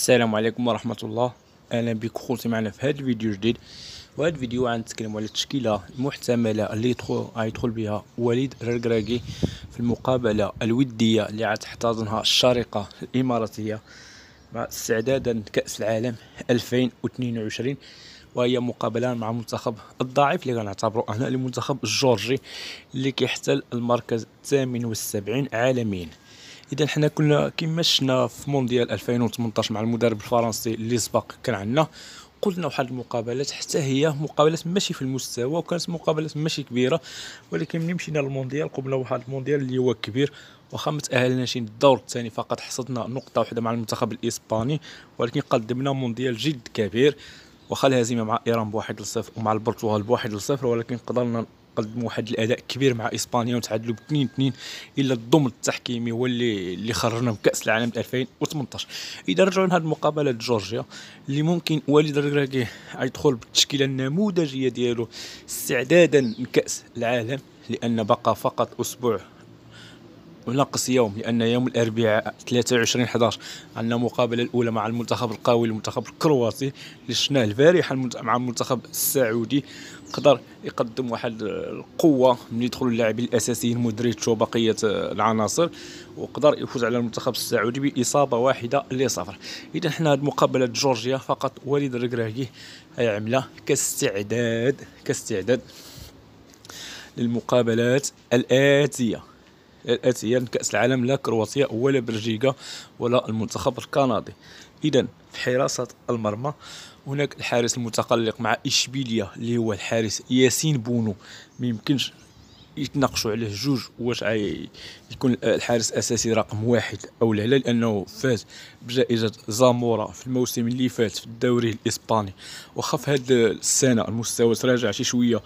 السلام عليكم ورحمة الله أهلا بك خوتي معنا في هذا الفيديو جديد وهذا الفيديو غنتكلم على التشكيلة المحتملة اللي يدخل غيدخل بها وليد الركراكي في المقابلة الودية اللي غتحتضنها الشارقة الإماراتية مع استعدادا لكأس العالم 2022 وهي مقابلة مع منتخب الضعيف اللي غنعتبرو أنا المنتخب الجورجي اللي كيحتل المركز الثامن والسبعين عالميا اذا حنا كنا كما شفنا في مونديال 2018 مع المدرب الفرنسي اللي سبق كان عندنا قلنا واحد المقابلات حتى هي مقابلات ماشي في المستوى وكانت مقابلات ماشي كبيره ولكن ملي مشينا للمونديال قمنا واحد المونديال اللي هو كبير واخا ما تاهلناش للدور الثاني فقط حصدنا نقطه واحده مع المنتخب الاسباني ولكن قدمنا مونديال جد كبير واخا الهزيمه مع ايران بواحد لصفر ومع البرتغال بواحد لصفر ولكن قدرنا قدموا واحد الاداء كبير مع اسبانيا وتعادلوا ب 2 2 الا الضم التحكيمي هو اللي اللي خرجنا من كاس العالم 2018 اذا رجعوا لهذه المقابله جورجيا اللي ممكن وليد الركراكي يدخل بالتشكيله النموذجيه ديالو استعدادا لكاس العالم لان بقى فقط اسبوع وناقص يوم لان يوم الاربعاء 23 11 عندنا المقابله الاولى مع المنتخب القوي المنتخب الكرواتي اللي شفناه البارحه مع المنتخب السعودي قدر يقدم واحد القوه من يدخلوا اللاعبين الاساسيين مودريتش وبقيه العناصر وقدر يفوز على المنتخب السعودي باصابه واحده لصفر اذا حنا هذه مقابله جورجيا فقط وليد هي عمله كاستعداد كاستعداد للمقابلات الاتيه الآتية لكأس العالم لا كرواتيا ولا بلجيكا ولا المنتخب الكندي إذا في حراسة المرمى هناك الحارس المتقلق مع إشبيلية اللي هو الحارس ياسين بونو ما يمكنش يتناقشوا عليه جوج واش يكون الحارس الاساسي رقم واحد او لا لانه فاز بجائزه زامورا في الموسم اللي فات في الدوري الاسباني واخا في هذه السنه المستوى تراجع شي شويه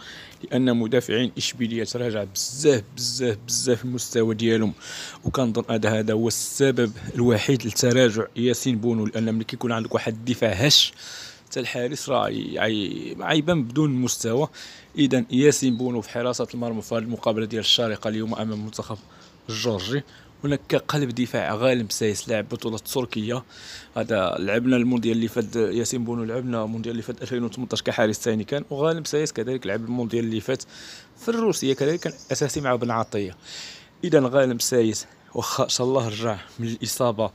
لان مدافعين اشبيليه تراجع بزاف بزاف بزاف المستوى ديالهم وكنظن هذا هذا هو السبب الوحيد لتراجع ياسين بونو لان ملي كيكون عندك واحد الدفاع هش حتى الحارس راه عيبان بدون مستوى اذا ياسين بونو في حراسه المرمى في هذه المقابله ديال الشارقه اليوم امام المنتخب الجورجي هناك قلب دفاع غالم سايس لاعب بطولة تركيا هذا لعبنا المونديال اللي فات ياسين بونو لعبنا المونديال اللي فات 2018 كحارس ثاني كان وغالم سايس كذلك لعب المونديال اللي فات في الروسية كذلك كان أساسي مع بن عطية إذا غالم سايس واخا ان شاء الله رجع من الإصابة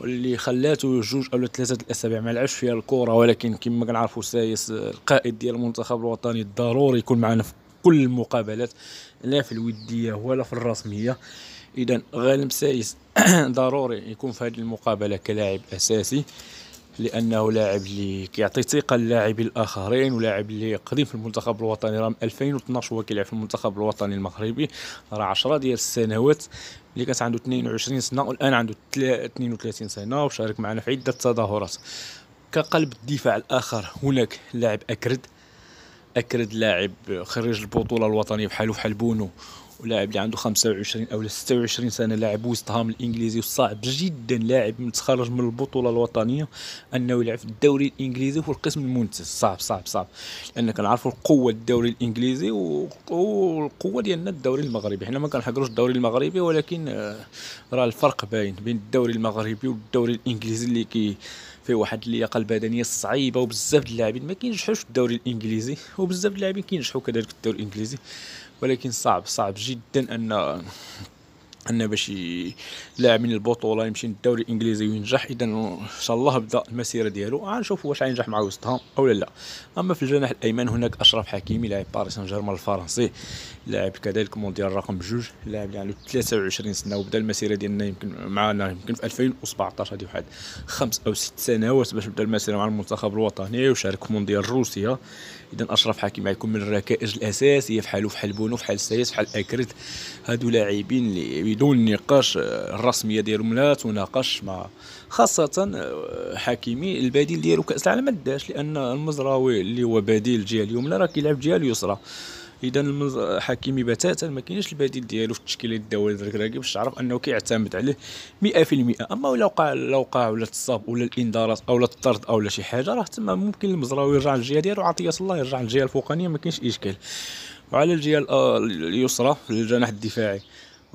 واللي خلاته جوج او ثلاثه الاسابيع ما لعبش فيها الكره ولكن كما كنعرفوا سايس القائد ديال المنتخب الوطني ضروري يكون معنا في كل المقابلات لا في الوديه ولا في الرسميه اذا غالب سايس ضروري يكون في هذه المقابله كلاعب اساسي لانه لاعب اللي كيعطي ثقه للاعبين الاخرين ولاعب اللي قديم في المنتخب الوطني راه 2012 هو كيلعب في المنتخب الوطني المغربي راه 10 ديال السنوات اللي كانت عنده 22 سنه والان عنده 32 سنه وشارك معنا في عده تظاهرات كقلب الدفاع الاخر هناك لاعب اكرد اكرد لاعب خريج البطوله الوطنيه بحاله بحال بونو ولاعب اللي عنده 25 او 26 سنه لاعب وست هام الانجليزي وصعب جدا لاعب متخرج من البطوله الوطنيه انه يلعب في الدوري الانجليزي وفي القسم المنتز صعب صعب صعب لان كنعرفوا القوه الدوري الانجليزي والقوه ديالنا الدوري المغربي حنا ما كنحكروش الدوري المغربي ولكن آه، راه الفرق باين بين الدوري المغربي والدوري الانجليزي اللي كي فيه واحد اللياقه البدنيه صعيبه وبزاف د اللاعبين ما كينجحوش في الدوري الانجليزي وبزاف د اللاعبين كينجحوا كذلك في الدوري الانجليزي ولكن صعب صعب جدا ان ان باش لاعب من البطوله يمشي للدوري الانجليزي وينجح اذا ان شاء الله بدا المسيره ديالو غنشوف واش غينجح مع وست هام او لا اما في الجناح الايمن هناك اشرف حكيمي لاعب باريس سان جيرمان الفرنسي لاعب كذلك مونديال رقم جوج لاعب اللي عنده 23 سنه وبدا المسيره ديالنا يمكن معنا يمكن في 2017 هذه واحد خمس او ست سنوات باش بدا المسيره مع المنتخب الوطني وشارك في مونديال روسيا اذا اشرف حكيمي غيكون من الركائز الاساسيه في حاله في حال بونو في حال سايس في حال اكرت هادو لاعبين اللي بدون نقاش آه، الرسميه ديالهم لا تناقش مع خاصه آه، حكيمي البديل ديالو كاس العالم ما داش لان المزراوي اللي هو بديل الجهه اليمنى راه كيلعب الجهه اليسرى اذا حكيمي بتاتا ما كاينش البديل ديالو في التشكيله الدولة الكراكي باش تعرف انه كيعتمد عليه 100% اما الا وقع لا وقع ولا تصاب ولا الانذارات او الطرد او لا شي حاجه راه تما ممكن المزراوي يرجع للجهه ديالو عطيه الله يرجع للجهه الفوقانيه ما كاينش اشكال وعلى الجهه آه، اليسرى الجناح الدفاعي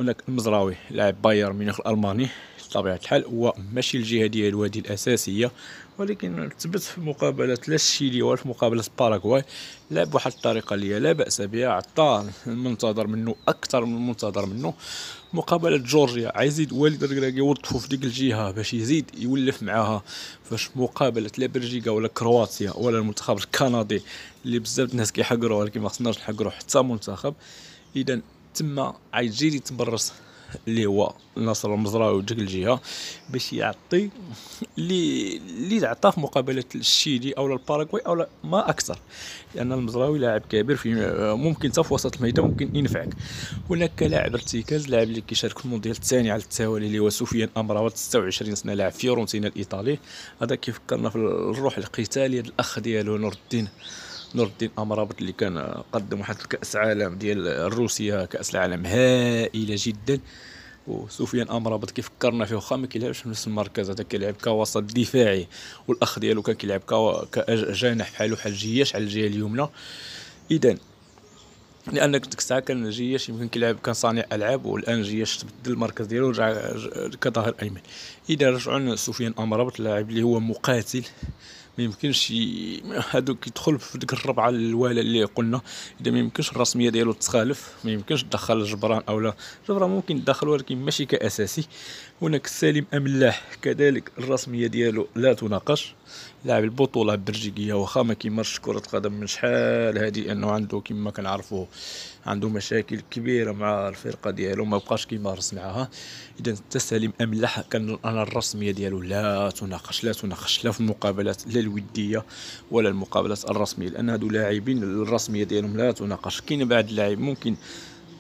هناك المزراوي لاعب بايرن ميونخ الالماني بطبيعه الحال هو ماشي الجهه ديالو هذه الاساسيه ولكن ثبت في مقابله لا الشيلي ولا في مقابله باراغواي لعب بواحد الطريقه اللي لا باس بها عطى المنتظر منه اكثر من المنتظر منه مقابله جورجيا عايز يزيد والد الركراكي يوظفو في ديك الجهه باش يزيد يولف معاها فاش مقابله لا بلجيكا ولا كرواتيا ولا المنتخب الكندي اللي بزاف الناس كيحقرو ولكن ما خصناش نحقروه حتى منتخب اذا تما عيجي لي تبرص اللي هو ناصر المزراوي وديك الجهه باش يعطي اللي اللي عطاه في مقابله الشيلي او الباراغواي او ما اكثر لان المزراوي لاعب كبير في ممكن حتى في وسط الميدان ممكن ينفعك هناك لاعب ارتكاز لاعب اللي كيشارك في المونديال الثاني على التوالي اللي هو سفيان امراوات 26 سنه لاعب فيورنتينا الايطالي هذا كيفكرنا في الروح القتاليه الاخ ديالو نور الدين نور الدين امرابط اللي كان قدم واحد الكاس عالم ديال روسيا كاس العالم هائله جدا وسفيان امرابط كيفكرنا فيه واخا ما كيلعبش نفس المركز هذا كيلعب كوسط دفاعي والاخ ديالو كان كيلعب كجناح بحالو بحال جياش على الجهه اليمنى اذا لان ديك الساعه كان جياش يمكن كيلعب كان صانع العاب والان جياش تبدل المركز ديالو ورجع كظهير ايمن اذا رجعوا لسفيان امرابط اللاعب اللي هو مقاتل ما يمكنش هذوك يدخل في ديك الربعه الواله اللي قلنا اذا ما يمكنش الرسميه ديالو تخالف ما يمكنش تدخل الجبران او لا الجبران ممكن تدخل ولكن ماشي كاساسي هناك سالم املاح كذلك الرسميه ديالو لا تناقش لاعب البطوله البلجيكيه واخا ما كيمارش كره قدم من شحال هذه انه عنده كما كنعرفوا عنده مشاكل كبيره مع الفرقه ديالو ما بقاش كيمارس معها اذا تسالم املاح كان انا الرسميه ديالو لا تناقش لا تناقش لا في المقابلات لا الوديه ولا المقابلات الرسميه لان هادو لاعبين الرسميه ديالهم لا تناقش كاين بعض اللاعب ممكن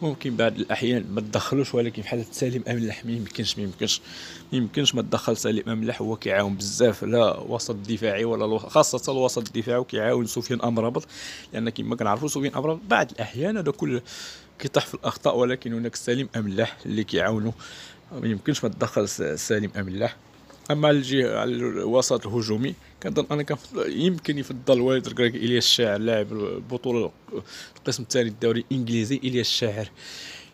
ممكن بعض الاحيان ما تدخلوش ولكن بحال سليم املاح ما يمكنش ما يمكنش ما يمكنش ما تدخل سليم املاح هو كيعاون بزاف لا وسط دفاعي ولا خاصه الوسط الدفاعي وكيعاون سفيان امرابط لان كما كنعرفوا سفيان امرابط بعض الاحيان هذا كل كيطيح في الاخطاء ولكن هناك سليم املاح اللي كيعاونه ما يمكنش ما تدخل سليم املاح اما الجهه الوسط الهجومي كنظن انا كان يمكن يفضل وليد الكراكي الي الشاعر لاعب البطوله القسم الثاني الدوري الانجليزي الي الشاعر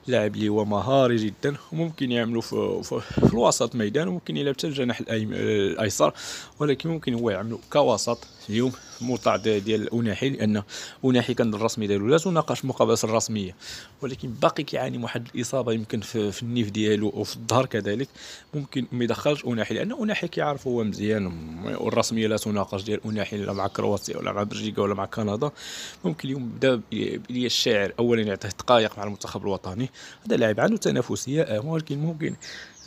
لاعب اللي هو مهاري جدا وممكن يعملوا في, في, في الوسط ميدان وممكن يلعب حتى الجناح الايسر ولكن ممكن هو يعملوا كوسط اليوم موطع ديال اوناحي لان اوناحي كان الرسمي ديالو لا تناقش المقابله الرسميه ولكن باقي كيعاني من واحد الاصابه يمكن في, في النيف ديالو وفي الظهر كذلك ممكن ما يدخلش اوناحي لان اوناحي كيعرف هو مزيان والرسميه لا تناقش ديال اوناحي لا مع كرواتيا ولا مع بلجيكا ولا مع كندا ممكن اليوم بدا بلي الشاعر اولا يعطيه دقائق مع المنتخب الوطني هذا لاعب عنده تنافسيه آه، ولكن ممكن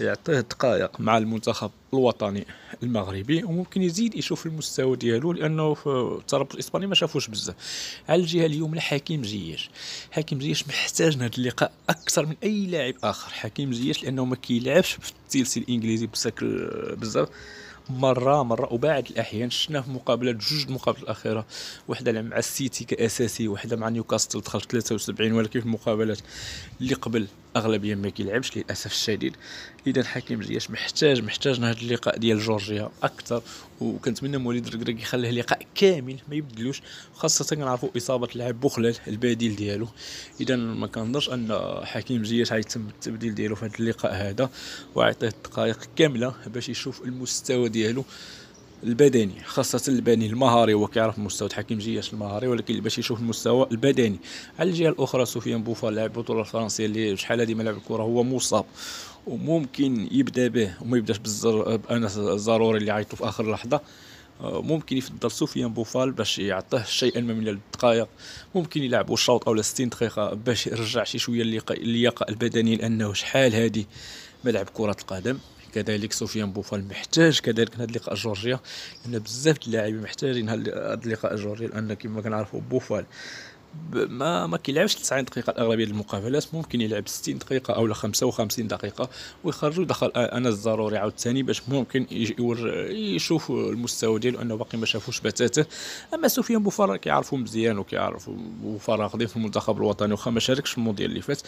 يعطيه دقائق مع المنتخب الوطني المغربي وممكن يزيد يشوف المستوى ديالو لانه في الترابط الاسباني ما شافوش بزاف على الجهه اليوم حكيم زياش حكيم زياش محتاج هذا اللقاء اكثر من اي لاعب اخر حكيم زياش لانه ما كيلعبش في التيلسي الانجليزي بشكل بزاف مره مره وبعد الاحيان شفناه في مقابلات جوج المقابلات الاخيره واحده مع السيتي كاساسي واحده مع نيوكاسل دخل 73 ولكن في المقابلات اللي قبل اغلبيه ما كيلعبش للاسف الشديد اذا حكيم زياش محتاج محتاج هذا اللقاء ديال جورجيا اكثر وكنتمنى مواليد الركراك يخليه لقاء كامل ما يبدلوش خاصه كنعرفوا اصابه اللاعب بوخلال البديل ديالو اذا ما كنظنش ان حكيم زياش غيتم التبديل ديالو في هذا اللقاء هذا وعطيه الدقائق كامله باش يشوف المستوى ديالو البدني خاصة البدني المهاري هو كيعرف مستوى حكيم جياش المهاري ولكن باش يشوف المستوى البدني على الجهة الأخرى سفيان بوفا لاعب البطولة الفرنسية اللي شحال هادي ما لعب الكرة هو مصاب وممكن يبدا به وما يبداش بالزر بانس الضروري اللي عيطو في اخر لحظه آه، ممكن يفضل سفيان بوفال باش يعطيه شيئا ما من الدقائق ممكن يلعبوا الشوط اولا 60 دقيقه باش يرجع شي شويه اللياقه البدنيه لانه شحال هادي ملعب كره القدم كذلك سفيان بوفال محتاج كذلك هذا اللقاء جورجيا لان بزاف د اللاعبين محتاجين هذا اللقاء جورجيا لان كما كنعرفوا بوفال ما ما كيلعبش 90 دقيقه الاغلبيه ديال المقابلات ممكن يلعب 60 دقيقه او 55 دقيقه ويخرجوا دخل أنا الضروري عاوتاني باش ممكن يشوف المستوى ديالو انه باقي ما شافوش بتاته اما سفيان بوفار كيعرفو مزيان وكيعرفو بوفار غادي في المنتخب الوطني وخا ما شاركش في المونديال اللي فات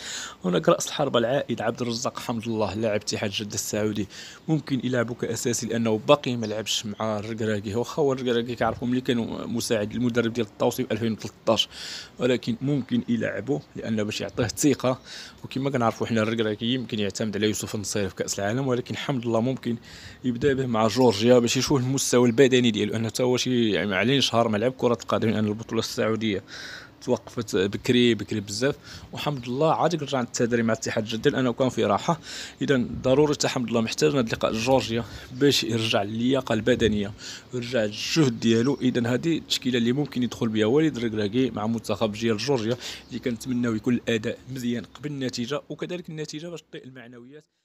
هناك راس الحربه العائد عبد الرزاق حمد الله لاعب اتحاد جده السعودي ممكن يلعبو كاساسي لانه باقي ما لعبش مع الركراكي واخا هو الركراكي كيعرفوا ملي كان مساعد المدرب ديال الطوسي 2013 ولكن ممكن يلعبوه لانه باش يعطيه ثقه وكما كنعرفوا حنا الركراكي يمكن يعتمد على يوسف النصيري في كاس العالم ولكن الحمد لله ممكن يبدا به مع جورجيا باش يشوف المستوى البدني ديالو انه حتى هو شي يعني عليه شهر ما لعب كره القدم لان البطوله السعوديه توقفت بكري بكري بزاف وحمد الله عاد رجع التدريب مع الاتحاد الجدي لانه كان في راحه اذا ضروري حتى حمد الله محتاج هذا اللقاء جورجيا باش يرجع اللياقه البدنيه ويرجع الجهد ديالو اذا هذه التشكيله اللي ممكن يدخل بها وليد الركراكي مع منتخب جيل جورجيا اللي كنتمناو يكون الاداء مزيان قبل النتيجه وكذلك النتيجه باش تطيء المعنويات